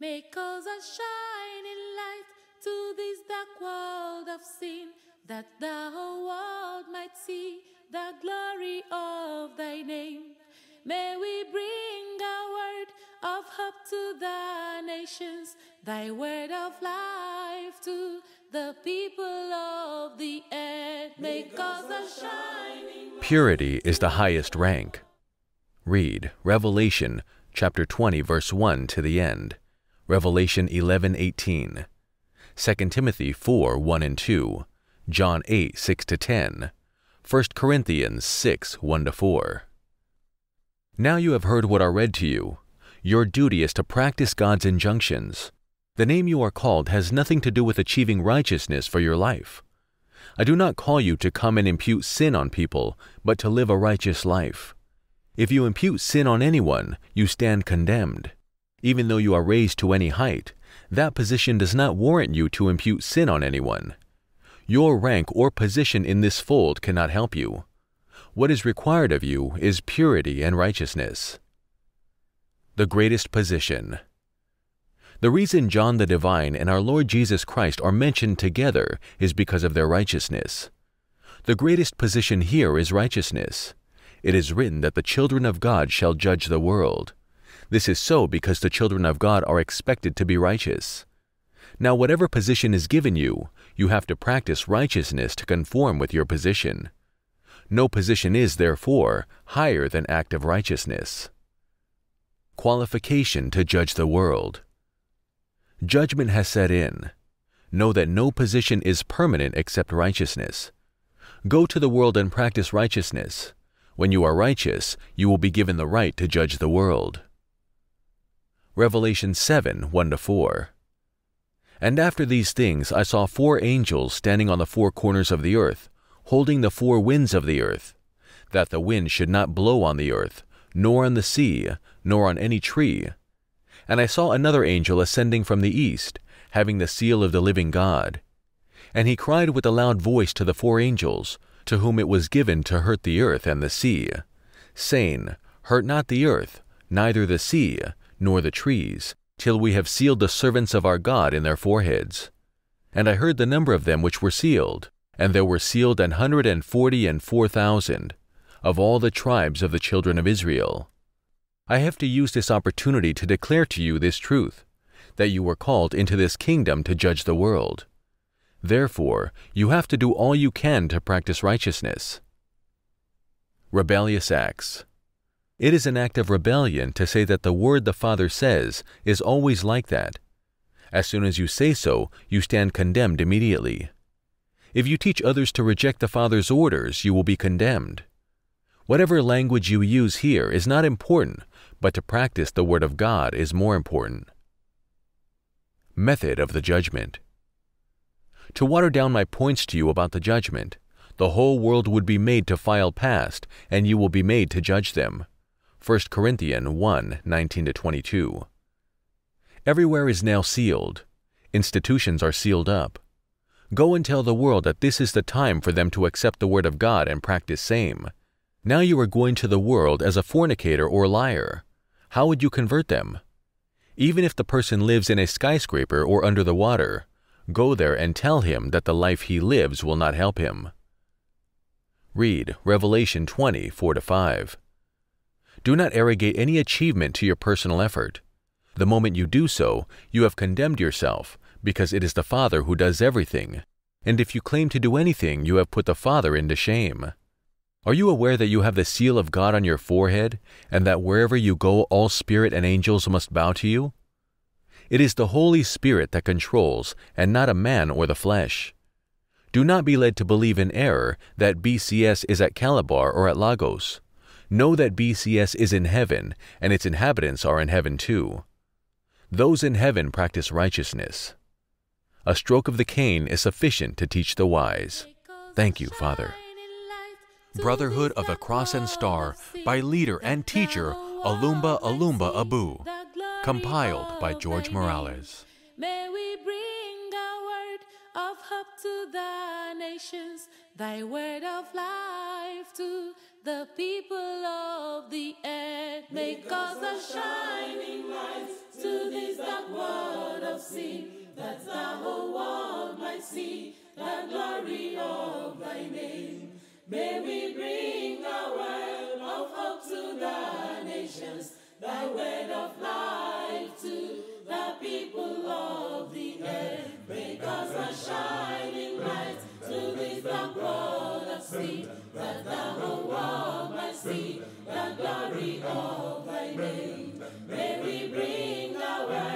May cause a shining light to this dark world of sin, that the whole world might see the glory of thy name. May we bring a word of hope to the nations, thy word of life to the people of the earth. Make us a shining light. Purity is the highest rank. Read Revelation chapter 20, verse 1 to the end. Revelation 11:18, 2 Timothy 4, 1 and 2, John 8, 6 to 10, 1 Corinthians 6, 1 to 4. Now you have heard what are read to you. Your duty is to practice God's injunctions. The name you are called has nothing to do with achieving righteousness for your life. I do not call you to come and impute sin on people, but to live a righteous life. If you impute sin on anyone, you stand condemned even though you are raised to any height, that position does not warrant you to impute sin on anyone. Your rank or position in this fold cannot help you. What is required of you is purity and righteousness. The Greatest Position The reason John the Divine and our Lord Jesus Christ are mentioned together is because of their righteousness. The greatest position here is righteousness. It is written that the children of God shall judge the world. This is so because the children of God are expected to be righteous. Now, whatever position is given you, you have to practice righteousness to conform with your position. No position is, therefore, higher than active righteousness. Qualification to judge the world. Judgment has set in. Know that no position is permanent except righteousness. Go to the world and practice righteousness. When you are righteous, you will be given the right to judge the world. Revelation 7 1 4. And after these things I saw four angels standing on the four corners of the earth, holding the four winds of the earth, that the wind should not blow on the earth, nor on the sea, nor on any tree. And I saw another angel ascending from the east, having the seal of the living God. And he cried with a loud voice to the four angels, to whom it was given to hurt the earth and the sea, saying, Hurt not the earth, neither the sea, nor the trees, till we have sealed the servants of our God in their foreheads. And I heard the number of them which were sealed, and there were sealed an hundred and forty and four thousand, of all the tribes of the children of Israel. I have to use this opportunity to declare to you this truth, that you were called into this kingdom to judge the world. Therefore, you have to do all you can to practice righteousness. Rebellious Acts it is an act of rebellion to say that the word the Father says is always like that. As soon as you say so, you stand condemned immediately. If you teach others to reject the Father's orders, you will be condemned. Whatever language you use here is not important, but to practice the Word of God is more important. Method of the Judgment To water down my points to you about the judgment, the whole world would be made to file past, and you will be made to judge them. 1 Corinthians 1 19 22. Everywhere is now sealed. Institutions are sealed up. Go and tell the world that this is the time for them to accept the Word of God and practice same. Now you are going to the world as a fornicator or liar. How would you convert them? Even if the person lives in a skyscraper or under the water, go there and tell him that the life he lives will not help him. Read Revelation 20, 4-5. Do not arrogate any achievement to your personal effort. The moment you do so, you have condemned yourself, because it is the Father who does everything. And if you claim to do anything, you have put the Father into shame. Are you aware that you have the seal of God on your forehead, and that wherever you go, all spirit and angels must bow to you? It is the Holy Spirit that controls, and not a man or the flesh. Do not be led to believe in error that BCS is at Calabar or at Lagos. Know that BCS is in heaven, and its inhabitants are in heaven too. Those in heaven practice righteousness. A stroke of the cane is sufficient to teach the wise. Thank you, Father. Brotherhood of the Cross and Star by leader and teacher Alumba Alumba Abu, compiled by George Morales. May we bring a word of hope to the nations, thy word of life. May cause a shining light to this dark world of sin, that the whole world might see the glory of thy name. May we bring the world of hope to the nations, thy word of life. see the glory of thy name. May we bring our